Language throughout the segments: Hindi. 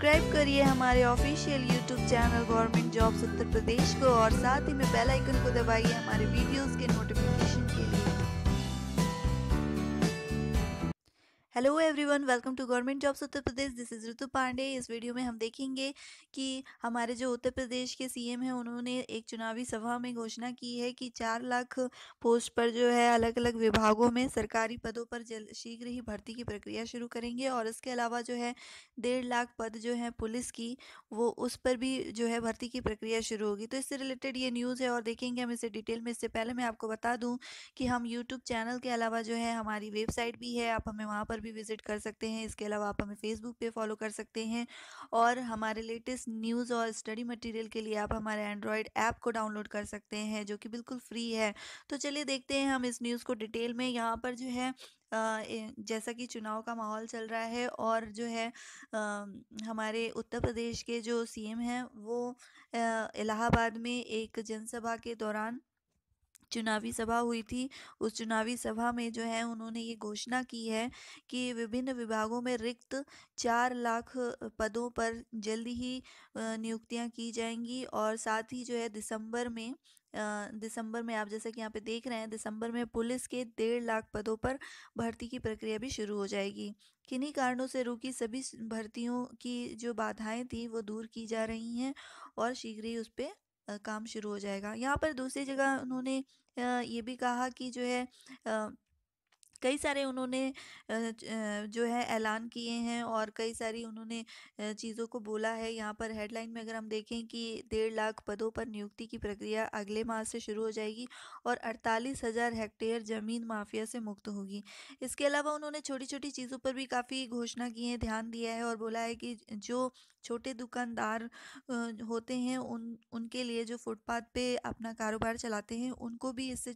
सब्सक्राइब करिए हमारे official YouTube channel government jobs Uttar Pradesh को और साथ ही में बेल आइकन को दबाइए हमारे वीडियोस के नोटिफिकेशन के लिए hello everyone welcome to government jobs Uttar Pradesh this is Ritu Pandey इस वीडियो में हम देखेंगे कि हमारे जो उत्तर प्रदेश के सीएम हैं उन्होंने एक चुनावी सभा में घोषणा की है कि चार लाख पोस्ट पर जो है अलग अलग विभागों में सरकारी पदों पर जल्द शीघ्र ही भर्ती की प्रक्रिया शुरू करेंगे और इसके अलावा जो है डेढ़ लाख पद जो है पुलिस की वो उस पर भी जो है भर्ती की प्रक्रिया शुरू होगी तो इससे रिलेटेड ये न्यूज़ है और देखेंगे हम इसे डिटेल में इससे पहले मैं आपको बता दूँ कि हम यूट्यूब चैनल के अलावा जो है हमारी वेबसाइट भी है आप हमें वहाँ पर पर भी विज़िट कर सकते हैं इसके अलावा आप हमें फेसबुक पे फॉलो कर सकते हैं और हमारे लेटेस्ट न्यूज़ और स्टडी मटेरियल के लिए आप हमारे एंड्रॉयड ऐप को डाउनलोड कर सकते हैं जो कि बिल्कुल फ्री है तो चलिए देखते हैं हम इस न्यूज़ को डिटेल में यहाँ पर जो है जैसा कि चुनाव का माहौल चल रहा है और जो है हमारे उत्तर प्रदेश के जो सीएम हैं वो इलाहाबाद में एक जनसभा के दौरान चुनावी सभा हुई थी उस चुनावी सभा में जो है उन्होंने ये घोषणा की है कि विभिन्न विभागों में रिक्त चार लाख पदों पर जल्दी ही नियुक्तियां की जाएंगी और साथ ही जो है दिसंबर में दिसंबर में आप जैसा कि यहाँ पे देख रहे हैं दिसंबर में पुलिस के डेढ़ लाख पदों पर भर्ती की प्रक्रिया भी शुरू हो जाएगी किन्हीं कारणों से रुकी सभी भर्तियों की जो बाधाएं थी वो दूर की जा रही हैं और शीघ्र ही उस पर काम शुरू हो जाएगा। यहाँ पर दूसरी जगह उन्होंने ये भी कहा कि जो है कई सारे उन्होंने जो है ऐलान किए हैं और कई सारी उन्होंने चीज़ों को बोला है यहाँ पर हेडलाइन में अगर हम देखें कि डेढ़ लाख पदों पर नियुक्ति की प्रक्रिया अगले माह से शुरू हो जाएगी और अड़तालीस हज़ार हेक्टेयर ज़मीन माफिया से मुक्त होगी इसके अलावा उन्होंने छोटी छोटी चीज़ों पर भी काफ़ी घोषणा की है ध्यान दिया है और बोला है कि जो छोटे दुकानदार होते हैं उन उनके लिए जो फुटपाथ पे अपना कारोबार चलाते हैं उनको भी इससे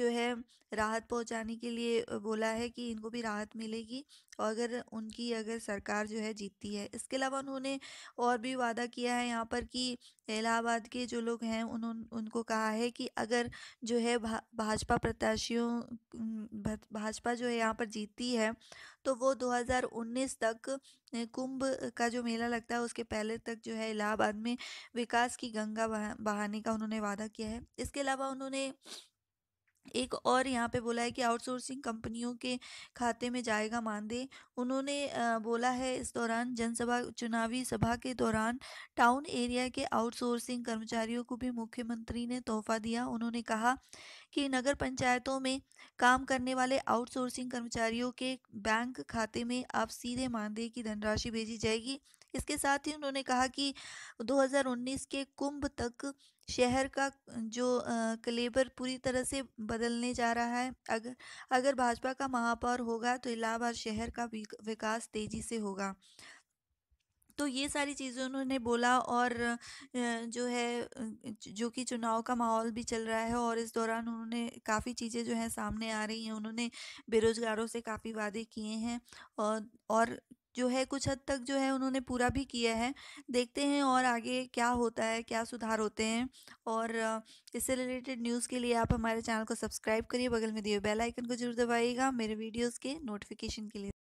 जो है राहत पहुंचाने के लिए बोला है कि इनको भी राहत मिलेगी और अगर उनकी अगर सरकार जो है जीतती है इसके अलावा उन्होंने और भी वादा किया है यहाँ पर कि इलाहाबाद के जो लोग हैं उन्होंने उनको कहा है कि अगर जो है भा, भाजपा प्रत्याशियों भाजपा जो है यहाँ पर जीतती है तो वो 2019 तक कुंभ का जो मेला लगता है उसके पहले तक जो है इलाहाबाद में विकास की गंगा बहाने का उन्होंने वादा किया है इसके अलावा उन्होंने एक और यहाँ पे बोला है कि आउटसोर्सिंग कंपनियों के खाते में जाएगा मानदेय उन्होंने बोला है इस दौरान जनसभा चुनावी सभा के दौरान टाउन एरिया के आउटसोर्सिंग कर्मचारियों को भी मुख्यमंत्री ने तोहफा दिया उन्होंने कहा कि नगर पंचायतों में काम करने वाले आउटसोर्सिंग कर्मचारियों के बैंक खाते में अब सीधे मानदेय की धनराशि भेजी जाएगी इसके साथ ही उन्होंने कहा कि 2019 के कुंभ तक शहर का जो कलेबर पूरी तरह से बदलने जा रहा है अगर अगर भाजपा का महापौर होगा तो इलाहाबाद शहर का विकास तेज़ी से होगा तो ये सारी चीज़ें उन्होंने बोला और जो है जो कि चुनाव का माहौल भी चल रहा है और इस दौरान उन्होंने काफ़ी चीज़ें जो हैं सामने आ रही हैं उन्होंने बेरोज़गारों से काफ़ी वादे किए हैं और और जो है कुछ हद तक जो है उन्होंने पूरा भी किया है देखते हैं और आगे क्या होता है क्या सुधार होते हैं और इससे रिलेटेड न्यूज़ के लिए आप हमारे चैनल को सब्सक्राइब करिए बगल में दिए बेल आइकन को जरूर दबाइएगा मेरे वीडियोस के नोटिफिकेशन के लिए